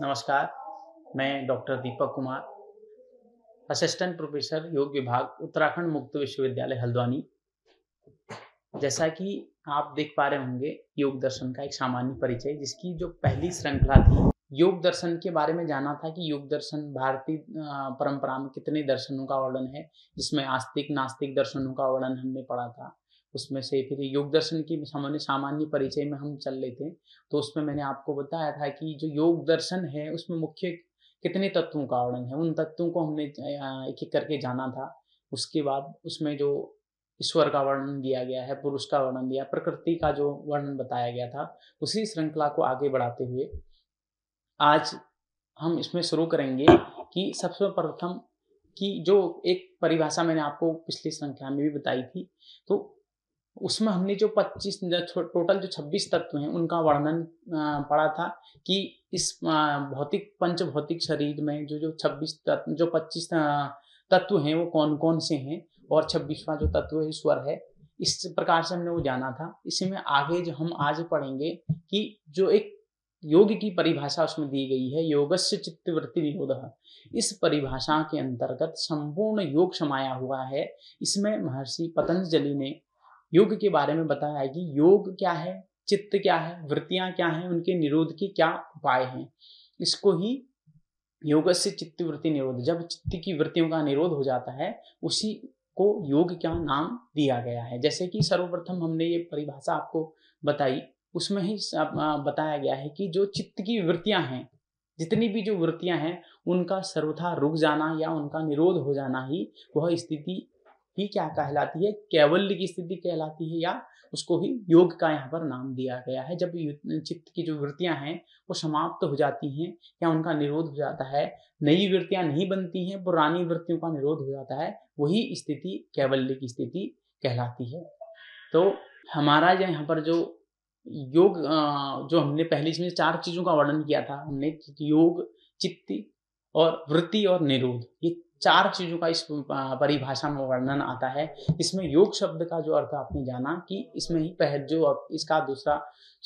नमस्कार मैं doctor Deepak Kumar assistant professor योग विभाग उत्तराखंड मुक्त विश्वविद्यालय हल्द्वानी जैसा कि आप देख पा रहे होंगे योग दर्शन का एक सामान्य परिचय जिसकी जो पहली श्रृंखला थी योग दर्शन के बारे में जाना था कि योग दर्शन भारतीय परंपरा में कितने दर्शनों का वर्णन है जिसमें आस्तिक नास्तिक दर्शनों का वर्णन हमने पढ़ा था उसमें से फिर योग दर्शन की हमने सामान्य परिचय में हम चल लेते हैं तो उसमें मैंने आपको बताया था कि जो योग दर्शन है उसमें मुख्य कितने तत्वों का वर्णन है उन तत्वों को हमने एक एक करके जाना था उसके बाद उसमें जो ईश्वर का वर्णन दिया गया है पुरुष का वर्णन दिया प्रकृति का जो वर्णन बताया गया था उसी श्रृंखला को आगे बढ़ाते हुए आज हम इसमें शुरू करेंगे कि सबसे प्रथम कि जो एक परिभाषा मैंने आपको पिछली श्रृंखला में भी बताई थी तो उसमें हमने जो 25 टोटल जो 26 तत्व हैं उनका वर्णन पढ़ा था कि इस भौतिक पंच भौतिक शरीर में जो जो 26 तत्व जो 25 तत्व हैं वो कौन कौन से हैं और 26वां जो तत्व है स्वर है इस प्रकार से हमने वो जाना था इसी में आगे जो हम आज पढ़ेंगे कि जो एक योग की परिभाषा उसमें दी गई है योगस्य चित्तवृत्ति निरोध इस परिभाषा के अंतर्गत संपूर्ण योग समाया हुआ है इसमें महर्षि पतंजलि ने योग के बारे में बताया कि योग क्या है चित्त क्या है वृत्तियां क्या हैं उनके निरोध के क्या उपाय हैं इसको ही योग से चित्त वृत्ति निरोध जब चित्त की वृत्तियों का निरोध हो जाता है उसी को योग क्या नाम दिया गया है जैसे कि सर्वप्रथम हमने ये परिभाषा आपको बताई उसमें ही बताया गया है कि जो चित्त की वृत्तियां हैं जितनी भी जो वृत्तियां हैं उनका सर्वथा रुक जाना या उनका निरोध हो जाना ही वह स्थिति ही क्या कहलाती है कैवल्य की स्थिति कहलाती है या उसको ही योग का यहाँ पर नाम दिया गया है जब चित्त की जो वृत्तियां हैं वो समाप्त तो हो जाती हैं या उनका निरोध हो जाता है नई वृत्तियां नहीं बनती हैं पुरानी वृत्तियों का निरोध हो जाता है वही स्थिति कैवल्य की स्थिति कहलाती है तो हमारा जो यहाँ पर जो योग जो हमने पहले इसमें चार चीज़ों का वर्णन किया था हमने योग चित्त और वृत्ति और निरोध ये चार चीज़ों का इस परिभाषा में वर्णन आता है इसमें योग शब्द का जो अर्थ आपने जाना कि इसमें ही पहल जो इसका दूसरा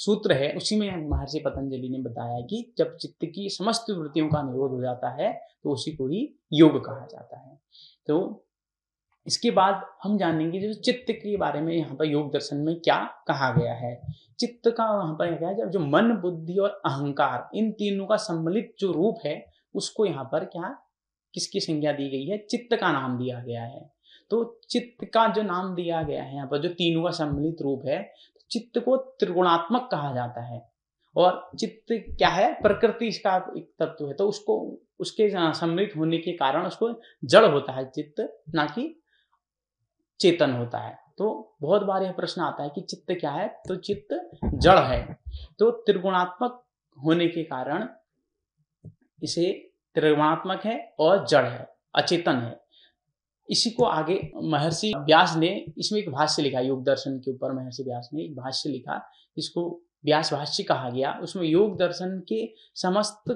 सूत्र है उसी में महर्षि पतंजलि ने बताया कि जब चित्त की समस्त वृत्तियों का निरोध हो जाता है तो उसी को ही योग कहा जाता है तो इसके बाद हम जानेंगे जो चित्त के बारे में यहाँ पर योग दर्शन में क्या कहा गया है चित्त का वहां पर क्या जो मन बुद्धि और अहंकार इन तीनों का सम्मिलित जो रूप है उसको यहाँ पर क्या किसकी संज्ञा दी गई है चित्त का नाम दिया गया है तो चित्त का जो नाम दिया गया है यहाँ पर जो तीनों का सम्मिलित रूप है तो चित्त को त्रिगुणात्मक कहा जाता है और चित्त क्या है प्रकृति इसका एक तत्व है तो उसको उसके हाँ, सम्मिलित होने के कारण उसको जड़ होता है चित्त ना कि चेतन होता है तो बहुत बार यह प्रश्न आता है कि चित्त क्या है तो चित्त जड़ है तो त्रिगुणात्मक होने के कारण इसे त्रिगुणात्मक है और जड़ है अचेतन है इसी को आगे महर्षि व्यास ने इसमें एक भाष्य लिखा योग दर्शन के ऊपर महर्षि व्यास ने एक भाष्य लिखा इसको व्यास भाष्य कहा गया उसमें योग दर्शन के समस्त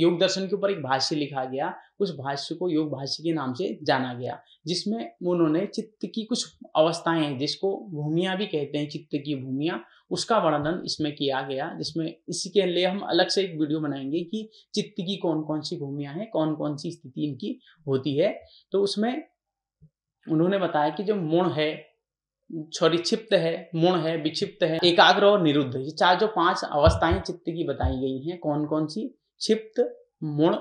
योग दर्शन के ऊपर एक भाष्य लिखा गया उस भाष्य को योग भाष्य के नाम से जाना गया जिसमें उन्होंने चित्त की कुछ अवस्थाएं हैं जिसको भूमिया भी कहते हैं चित्त की भूमिया उसका वर्णन इसमें किया गया जिसमें इसके लिए हम अलग से एक वीडियो बनाएंगे कि चित्त की कौन कौन सी भूमियां हैं कौन कौन सी स्थिति इनकी होती है तो उसमें उन्होंने बताया कि जो मुण है सॉरी क्षिप्त है मुण है विक्षिप्त है एकाग्र और निरुद्ध ये चार जो पांच अवस्थाएं चित्त की बताई गई हैं कौन कौन सी क्षिप्त मुण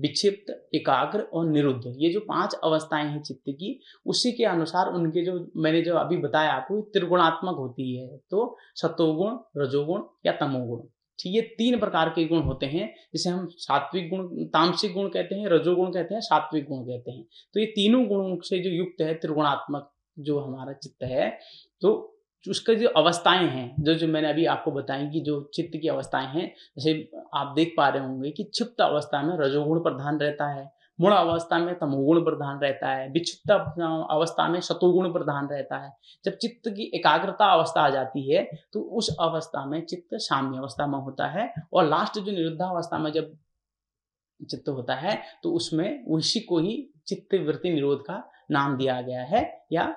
विक्षिप्त एकाग्र और निरुद्ध ये जो पांच अवस्थाएं हैं चित्त की उसी के अनुसार उनके जो मैंने जो अभी बताया आपको त्रिगुणात्मक होती है तो सतोगुण रजोगुण या तमोगुण ये तीन प्रकार के गुण होते हैं जिसे हम सात्विक गुण तामसिक गुण कहते हैं रजोगुण कहते हैं सात्विक गुण कहते हैं तो ये तीनों गुणों से जो युक्त है त्रिगुणात्मक जो हमारा चित्त है तो उसका जो अवस्थाएं हैं जो जो मैंने अभी आपको बताई कि जो चित्त की अवस्थाएं हैं जैसे आप देख पा रहे होंगे कि क्षिप्त अवस्था में रजोगुण प्रधान रहता है मूल अवस्था में तमोगुण प्रधान रहता है विक्षिप्त अवस्था में शतुगुण प्रधान रहता है जब चित्त की एकाग्रता अवस्था आ जाती है तो उस अवस्था में चित्त साम्य अवस्था में होता है और लास्ट जो निरुद्धावस्था में जब चित्त होता है तो उसमें उसी को ही चित्त वृत्ति निरोध का नाम दिया गया है या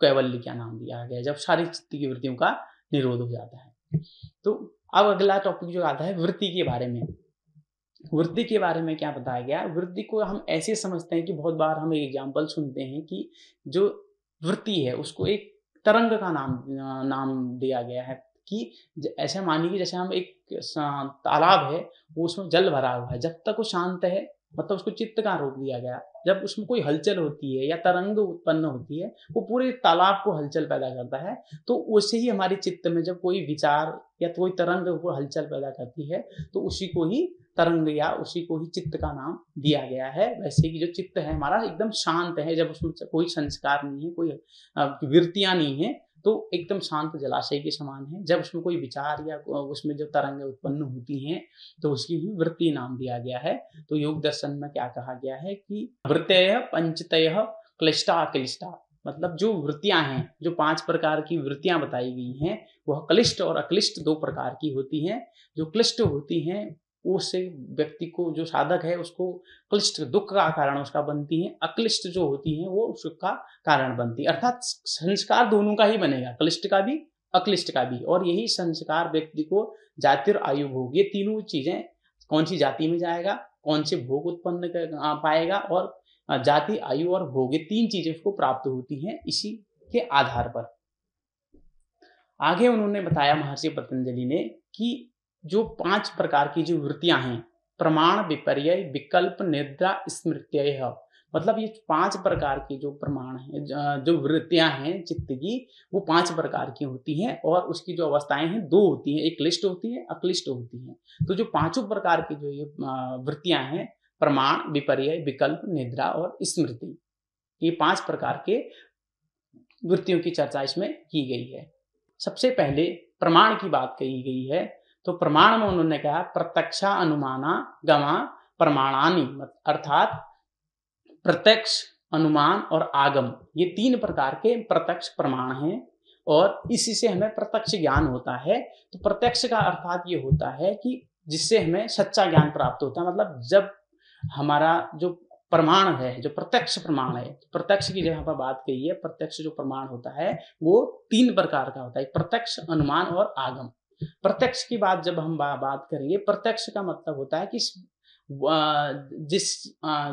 कैवल्य क्या नाम दिया गया जब सारी चित्त की वृत्तियों का निरोध हो जाता है तो अब अगला टॉपिक जो आता है वृत्ति के बारे में वृद्धि के बारे में क्या बताया गया वृद्धि को हम ऐसे समझते हैं कि बहुत बार हम एग्जाम्पल सुनते हैं कि जो वृत्ति है उसको एक तरंग का नाम नाम दिया गया है कि ऐसा मानिए कि जैसे हम एक तालाब है वो उसमें जल भरा हुआ है जब तक वो शांत है मतलब उसको चित्त का रूप दिया गया जब उसमें कोई हलचल होती है या तरंग उत्पन्न होती है वो पूरे तालाब को हलचल पैदा करता है तो उसे ही हमारे चित्त में जब कोई विचार या कोई तरंग वो हलचल पैदा करती है तो उसी को ही तरंग या उसी को ही चित्त का नाम दिया गया है वैसे कि जो चित्त है हमारा एकदम शांत है जब उसमें कोई संस्कार नहीं है कोई वृत्तियां नहीं है तो एकदम शांत जलाशय के समान है जब उसमें कोई विचार या उसमें जो तरंगें उत्पन्न होती हैं तो उसकी भी वृत्ति नाम दिया गया है तो योग दर्शन में क्या कहा गया है कि वृत्य पंचतय क्लिष्टा अक्लिष्टा मतलब जो वृत्तियां हैं जो पांच प्रकार की वृत्तियां बताई गई हैं वह क्लिष्ट और अक्लिष्ट दो प्रकार की होती हैं जो क्लिष्ट होती हैं उस व्यक्ति को जो साधक है उसको क्लिष्ट दुख का कारण उसका बनती है अक्लिष्ट जो होती है वो सुख का कारण बनती है अर्थात संस्कार दोनों का ही बनेगा क्लिष्ट का भी अक्लिष्ट का भी और यही संस्कार व्यक्ति को जाति और आयु भोग ये तीनों चीजें कौन सी जाति में जाएगा कौन से भोग उत्पन्न कर पाएगा और जाति आयु और भोग ये तीन चीजें उसको प्राप्त होती हैं इसी के आधार पर आगे उन्होंने बताया महर्षि पतंजलि ने कि जो पांच प्रकार की जो वृत्तियां हैं प्रमाण विपर्य विकल्प निद्रा स्मृत्य मतलब ये पांच प्रकार की जो प्रमाण है जो वृत्तियां हैं चित्त की वो पांच प्रकार की होती हैं और उसकी जो अवस्थाएं हैं दो होती हैं एक क्लिष्ट होती है अक्लिष्ट होती है तो जो पांचों प्रकार की जो ये वृत्तियां हैं प्रमाण विपर्य विकल्प निद्रा और स्मृति ये पांच प्रकार के वृत्तियों की चर्चा इसमें की गई है सबसे पहले प्रमाण की बात कही गई है तो प्रमाण में उन्होंने कहा प्रत्यक्षा अनुमाना गमा प्रमाणानी अर्थात प्रत्यक्ष अनुमान और आगम ये तीन प्रकार के प्रत्यक्ष प्रमाण हैं और इसी से हमें प्रत्यक्ष ज्ञान होता है तो प्रत्यक्ष का अर्थात ये होता है कि जिससे हमें सच्चा ज्ञान प्राप्त होता है मतलब जब हमारा जो प्रमाण है जो प्रत्यक्ष प्रमाण है प्रत्यक्ष की जगह पर बात कही है प्रत्यक्ष जो प्रमाण होता है वो तीन प्रकार का होता है प्रत्यक्ष अनुमान और आगम प्रत्यक्ष की बात जब हम बा, बात करेंगे प्रत्यक्ष का मतलब होता है कि जिस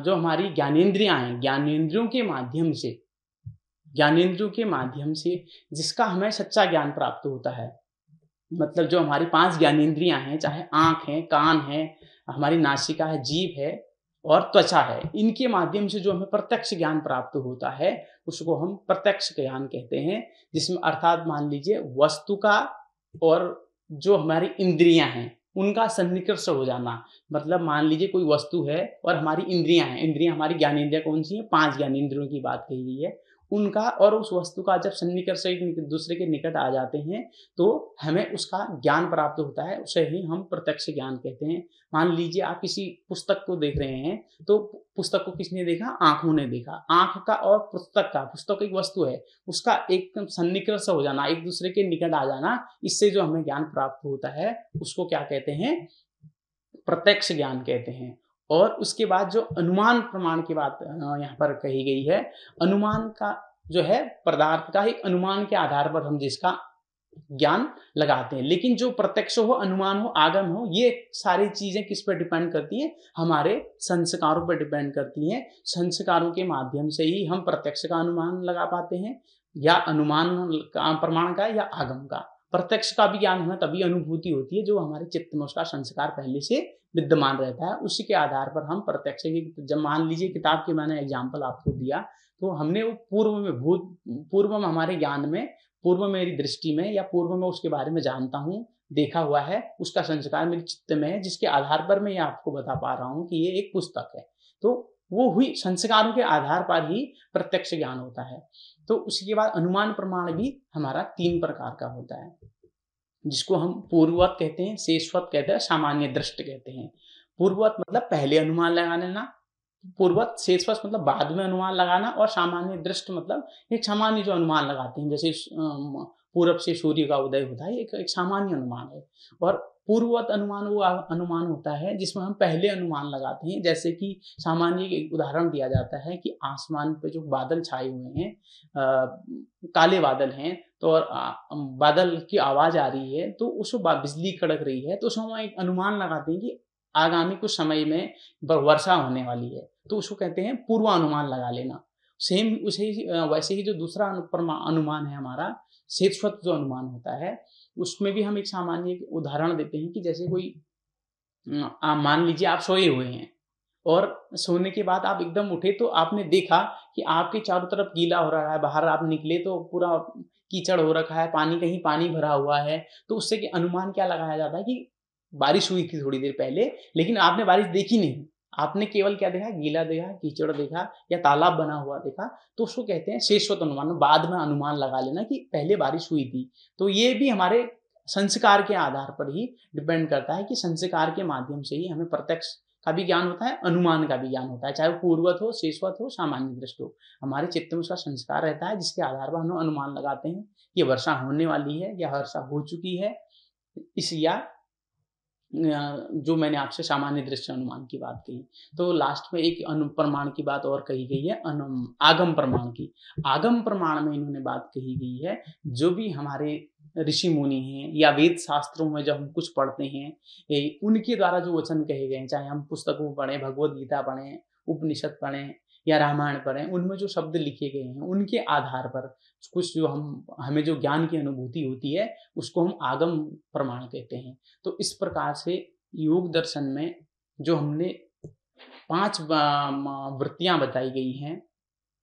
जो हमारी ज्ञानेन्द्रियां हैं ज्ञानेन्द्रियों के माध्यम से ज्ञानेन्द्रियों के माध्यम से जिसका हमें सच्चा ज्ञान प्राप्त होता है मतलब जो हमारी पांच ज्ञानेन्द्रियां हैं चाहे आंख है कान है हमारी नासिका है जीव है और त्वचा है इनके माध्यम से जो हमें प्रत्यक्ष ज्ञान प्राप्त होता है उसको हम प्रत्यक्ष ज्ञान कहते हैं जिसमें अर्थात मान लीजिए वस्तु का और जो हमारी इंद्रियां हैं उनका सन्निकर्ष हो जाना मतलब मान लीजिए कोई वस्तु है और हमारी इंद्रियां हैं इंद्रियां हमारी ज्ञान इंद्रिया कौन सी है पांच ज्ञान इंद्रियों की बात कही गई है उनका और उस वस्तु का जब सन्निकर्ष एक दूसरे के निकट आ जाते हैं तो हमें उसका ज्ञान प्राप्त होता है उसे ही हम प्रत्यक्ष ज्ञान कहते हैं मान लीजिए आप किसी पुस्तक को देख रहे हैं तो पुस्तक को किसने देखा आंखों ने देखा आंख का और पुस्तक का पुस्तक एक वस्तु है उसका एकदम सन्निकर्ष हो जाना एक दूसरे के निकट आ जाना इससे जो हमें ज्ञान प्राप्त होता है उसको क्या कहते हैं प्रत्यक्ष ज्ञान कहते हैं और उसके बाद जो अनुमान प्रमाण की बात यहाँ पर कही गई है अनुमान का जो है पदार्थ का ही अनुमान के आधार पर हम जिसका ज्ञान लगाते हैं लेकिन जो प्रत्यक्ष हो अनुमान हो आगम हो ये सारी चीजें किस पर डिपेंड करती हैं हमारे संस्कारों पर डिपेंड करती हैं संस्कारों के माध्यम से ही हम प्रत्यक्ष का अनुमान लगा पाते हैं या अनुमान का प्रमाण का या आगम का प्रत्यक्ष का भी ज्ञान होना तभी अनुभूति होती है जो हमारे चित्त में उसका संस्कार पहले से विद्यमान रहता है उसी के आधार पर हम प्रत्यक्ष जब मान लीजिए किताब की मैंने एग्जाम्पल आपको दिया तो हमने वो पूर्व में भूत पूर्व में हमारे ज्ञान में पूर्व मेरी दृष्टि में या पूर्व में उसके बारे में जानता हूँ देखा हुआ है उसका संस्कार मेरे चित्त में है जिसके आधार पर मैं ये आपको बता पा रहा हूँ कि ये एक पुस्तक है तो वो हुई संस्कारों के आधार पर ही प्रत्यक्ष ज्ञान होता है तो उसके बाद अनुमान प्रमाण भी हमारा तीन प्रकार का होता है जिसको हम पूर्ववत कहते हैं शेषवत कहते हैं सामान्य दृष्ट कहते हैं पूर्ववत मतलब पहले अनुमान लगा लेना पूर्वत शेषवत मतलब बाद में अनुमान लगाना और सामान्य दृष्ट मतलब एक सामान्य जो अनुमान लगाते हैं जैसे पूरब से सूर्य का उदय होता है एक, एक सामान्य अनुमान है और पूर्ववत अनुमान वो अनुमान होता है जिसमें हम पहले अनुमान लगाते हैं जैसे कि सामान्य एक उदाहरण दिया जाता है कि आसमान पे जो बादल छाए हुए हैं काले बादल हैं तो और आ, बादल की आवाज़ आ रही है तो उस बिजली कड़क रही है तो उसमें हम एक अनुमान लगाते हैं कि आगामी कुछ समय में वर्षा होने वाली है तो उसको कहते हैं पूर्वानुमान लगा लेना सेम उसे ही वैसे ही जो दूसरा अनुमान है हमारा सेतुवत जो अनुमान होता है उसमें भी हम एक सामान्य उदाहरण देते हैं कि जैसे कोई मान लीजिए आप सोए हुए हैं और सोने के बाद आप एकदम उठे तो आपने देखा कि आपके चारों तरफ गीला हो रहा है बाहर आप निकले तो पूरा कीचड़ हो रखा है पानी कहीं पानी भरा हुआ है तो उससे कि अनुमान क्या लगाया जाता है कि बारिश हुई थी थोड़ी देर पहले लेकिन आपने बारिश देखी नहीं आपने केवल क्या देखा गीला देखा कीचड़ देखा या तालाब बना हुआ देखा तो उसको कहते हैं शेषवत अनुमान बाद में अनुमान लगा लेना कि पहले बारिश हुई थी तो ये भी हमारे संस्कार के आधार पर ही डिपेंड करता है कि संस्कार के माध्यम से ही हमें प्रत्यक्ष का भी ज्ञान होता है अनुमान का भी ज्ञान होता है चाहे वो पूर्वत हो शेषवत हो सामान्य दृष्टि हो हमारे चित्त में उसका संस्कार रहता है जिसके आधार पर हम अनुमान लगाते हैं कि वर्षा होने वाली है या वर्षा हो चुकी है इस या जो मैंने आपसे सामान्य दृश्य अनुमान की बात कही तो लास्ट में एक अनु प्रमाण की बात और कही गई है अनु आगम प्रमाण की आगम प्रमाण में इन्होंने बात कही गई है जो भी हमारे ऋषि मुनि हैं या वेद शास्त्रों में जब हम कुछ पढ़ते हैं ए, उनके द्वारा जो वचन कहे गए चाहे हम पुस्तकों पढ़ें भगवद गीता पढ़ें उपनिषद पढ़ें या रामायण पर हैं उनमें जो शब्द लिखे गए हैं उनके आधार पर कुछ जो हम हमें जो ज्ञान की अनुभूति होती है उसको हम आगम प्रमाण कहते हैं तो इस प्रकार से योग दर्शन में जो हमने पांच वृत्तियां बताई गई हैं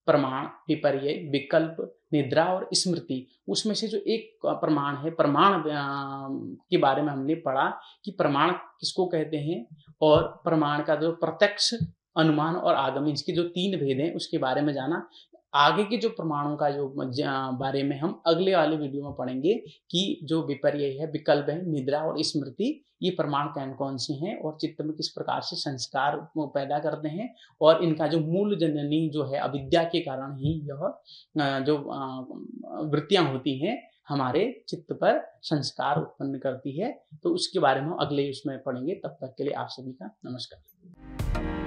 प्रमाण विपर्य विकल्प निद्रा और स्मृति उसमें से जो एक प्रमाण है प्रमाण के बारे में हमने पढ़ा कि प्रमाण किसको कहते हैं और प्रमाण का जो प्रत्यक्ष अनुमान और आगम इसके जो तीन भेद हैं उसके बारे में जाना आगे के जो प्रमाणों का जो बारे में हम अगले वाले वीडियो में पढ़ेंगे कि जो विपर्य है विकल्प है निद्रा और स्मृति ये प्रमाण कौन कौन से हैं और चित्त में किस प्रकार से संस्कार पैदा करते हैं और इनका जो मूल जननी जो है अविद्या के कारण ही यह जो वृत्तियां होती हैं हमारे चित्त पर संस्कार उत्पन्न करती है तो उसके बारे में हम अगले उसमें पढ़ेंगे तब तक के लिए आप सभी का नमस्कार